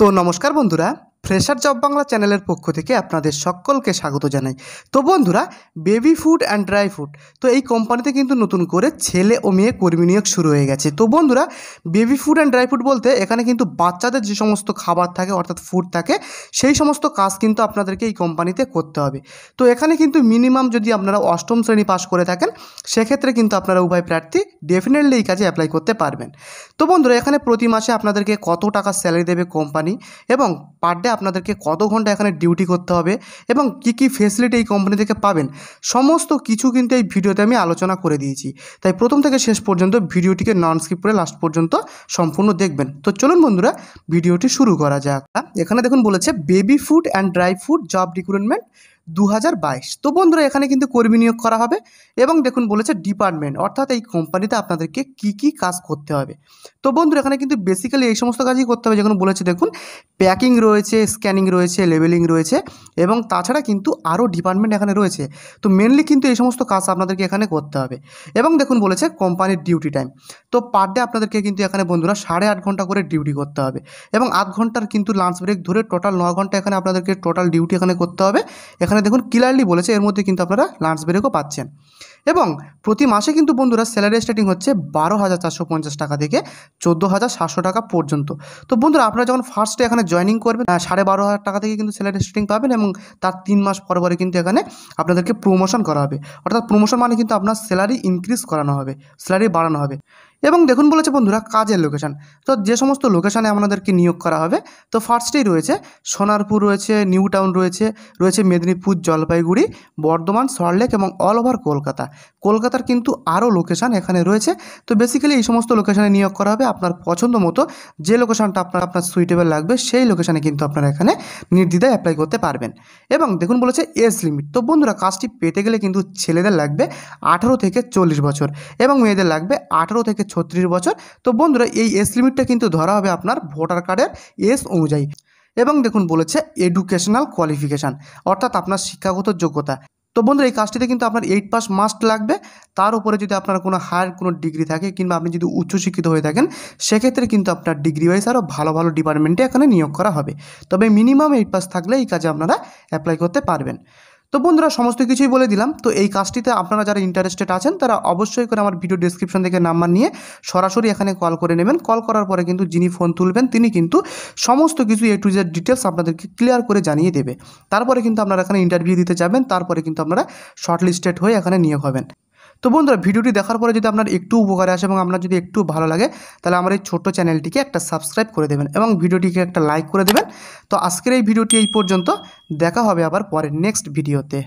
তো নমস্কার বন্ধুরা ফ্রেশার জব বাংলা চ্যানেলের পক্ষ থেকে আপনাদের সকলকে স্বাগত জানাই তো বন্ধুরা baby food and dry food তো এই কোম্পানিতে কিন্তু নতুন করে ছেলে ও মেয়ে কর্মী নিয়োগ শুরু হয়ে গেছে তো বন্ধুরা baby food and dry food বলতে এখানে কিন্তু বাচ্চাদের যে সমস্ত খাবার থাকে অর্থাৎ ফুড থাকে সেই সমস্ত কাজ কিন্তু আপনাদেরকে এই কোম্পানিতে করতে হবে তো এখানে কিন্তু মিনিমাম যদি আপনারা অষ্টম শ্রেণী পাশ করে থাকেন সেক্ষেত্রে কিন্তু আপনারা উভয় প্রার্থী ডেফিনেটলি এই কাজে অ্যাপ্লাই করতে পারবেন তো বন্ধুরা এখানে প্রতি মাসে আপনাদেরকে কত টাকা স্যালারি দেবে কোম্পানি এবং পার ডে আপনাদেরকে কত ঘন্টা এখানে ডিউটি করতে হবে এবং কি কি ফেসিলিটি এই কোম্পানি থেকে পাবেন সমস্ত কিছু কিন্তু এই ভিডিওতে আমি আলোচনা করে দিয়েছি তাই প্রথম থেকে শেষ পর্যন্ত ভিডিওটিকে নন স্কিপ করে লাস্ট পর্যন্ত সম্পূর্ণ দেখবেন তো চলুন বন্ধুরা ভিডিওটি শুরু করা যাক এখানে দেখুন বলেছে baby food and dry food job recruitment দু তো বন্ধুরা এখানে কিন্তু কর্মী নিয়োগ করা হবে এবং দেখুন বলেছে ডিপার্টমেন্ট অর্থাৎ এই কোম্পানিতে আপনাদেরকে কি কি কাজ করতে হবে তো বন্ধুরা এখানে কিন্তু বেসিক্যালি এই সমস্ত কাজই করতে হবে যেখানে বলেছে দেখুন প্যাকিং রয়েছে স্ক্যানিং রয়েছে লেবেলিং রয়েছে এবং তাছাড়া কিন্তু আরও ডিপার্টমেন্ট এখানে রয়েছে তো মেনলি কিন্তু এই সমস্ত কাজ আপনাদেরকে এখানে করতে হবে এবং দেখুন বলেছে কোম্পানির ডিউটি টাইম তো পার ডে আপনাদেরকে কিন্তু এখানে বন্ধুরা সাড়ে আট ঘন্টা করে ডিউটি করতে হবে এবং আধ ঘন্টার কিন্তু লাঞ্চ ব্রেক ধরে টোটাল ন ঘন্টা এখানে আপনাদেরকে টোটাল ডিউটি এখানে করতে হবে এখানে এখানে দেখুন ক্লিয়ারলি বলেছে এর মধ্যে কিন্তু আপনারা লাঞ্চ ব্রেকও পাচ্ছেন এবং প্রতি মাসে কিন্তু বন্ধুরা স্যালারি স্টার্টিং হচ্ছে বারো হাজার চারশো পঞ্চাশ টাকা থেকে চোদ্দো হাজার সাতশো টাকা পর্যন্ত তো বন্ধুরা আপনারা যখন ফার্স্টে এখানে জয়নিং করবেন সাড়ে বারো হাজার টাকা থেকে কিন্তু স্যালারি স্টার্টিং পাবেন এবং তার তিন মাস পর পরে কিন্তু এখানে আপনাদেরকে প্রমোশন করা হবে অর্থাৎ প্রমোশন মানে কিন্তু আপনার স্যালারি ইনক্রিজ করানো হবে স্যালারি বাড়ানো হবে এবং দেখুন বলেছে বন্ধুরা কাজের লোকেশান তো যে সমস্ত লোকেশানে আপনাদেরকে নিয়োগ করা হবে তো ফার্স্টেই রয়েছে সোনারপুর রয়েছে নিউ টাউন রয়েছে রয়েছে মেদিনীপুর জলপাইগুড়ি বর্ধমান সল্টলেক এবং অল ওভার কলকাতা কলকাতার কিন্তু আরও লোকেশান এখানে রয়েছে তো বেসিক্যালি এই সমস্ত লোকেশানে নিয়োগ করা হবে আপনার পছন্দ মতো যে লোকেশানটা আপনার আপনার সুইটেবল লাগবে সেই লোকেশানে কিন্তু আপনারা এখানে নির্দ্বিধায় অ্যাপ্লাই করতে পারবেন এবং দেখুন বলেছে এজ লিমিট তো বন্ধুরা কাজটি পেতে গেলে কিন্তু ছেলেদের লাগবে আঠারো থেকে চল্লিশ বছর এবং মেয়েদের লাগবে আঠারো থেকে ছত্রিশ বছর তো বন্ধুরা এই এজ লিমিটটা কিন্তু ধরা হবে আপনার ভোটার কার্ডের এস অনুযায়ী এবং দেখুন বলেছে এডুকেশনাল কোয়ালিফিকেশান অর্থাৎ আপনার শিক্ষাগত যোগ্যতা তো বন্ধুরা এই কাজটিতে কিন্তু আপনার এইট পাস মাস্ট লাগবে তার উপরে যদি আপনার কোনো হায়ার কোনো ডিগ্রি থাকে কিংবা আপনি যদি উচ্চশিক্ষিত হয়ে থাকেন সেক্ষেত্রে কিন্তু আপনার ডিগ্রি ওয়াইজ আরও ভালো ভালো ডিপার্টমেন্টে এখানে নিয়োগ করা হবে তবে মিনিমাম এইট পাস থাকলে এই কাজে আপনারা অ্যাপ্লাই করতে পারবেন তো বন্ধুরা সমস্ত কিছুই বলে দিলাম তো এই কাজটিতে আপনারা যারা ইন্টারেস্টেড আছেন তারা অবশ্যই করে আমার ভিডিও ডিসক্রিপশন থেকে নাম্বার নিয়ে সরাসরি এখানে কল করে নেবেন কল করার পরে কিন্তু যিনি ফোন তুলবেন তিনি কিন্তু সমস্ত কিছু এ টু জেড ডিটেলস আপনাদেরকে ক্লিয়ার করে জানিয়ে দেবে তারপরে কিন্তু আপনারা এখানে ইন্টারভিউ দিতে যাবেন তারপরে কিন্তু আপনারা শর্টলিস্টেড হয়ে এখানে নিয়োগ হবেন তো বন্ধুরা ভিডিওটি দেখার পরে যদি আপনার একটু উপকারে আসে এবং আপনার যদি একটু ভালো লাগে তাহলে আমার এই ছোট্ট চ্যানেলটিকে একটা সাবস্ক্রাইব করে দেবেন এবং ভিডিওটিকে একটা লাইক করে দেবেন তো আজকের এই ভিডিওটি এই পর্যন্ত দেখা হবে আবার পরের নেক্সট ভিডিওতে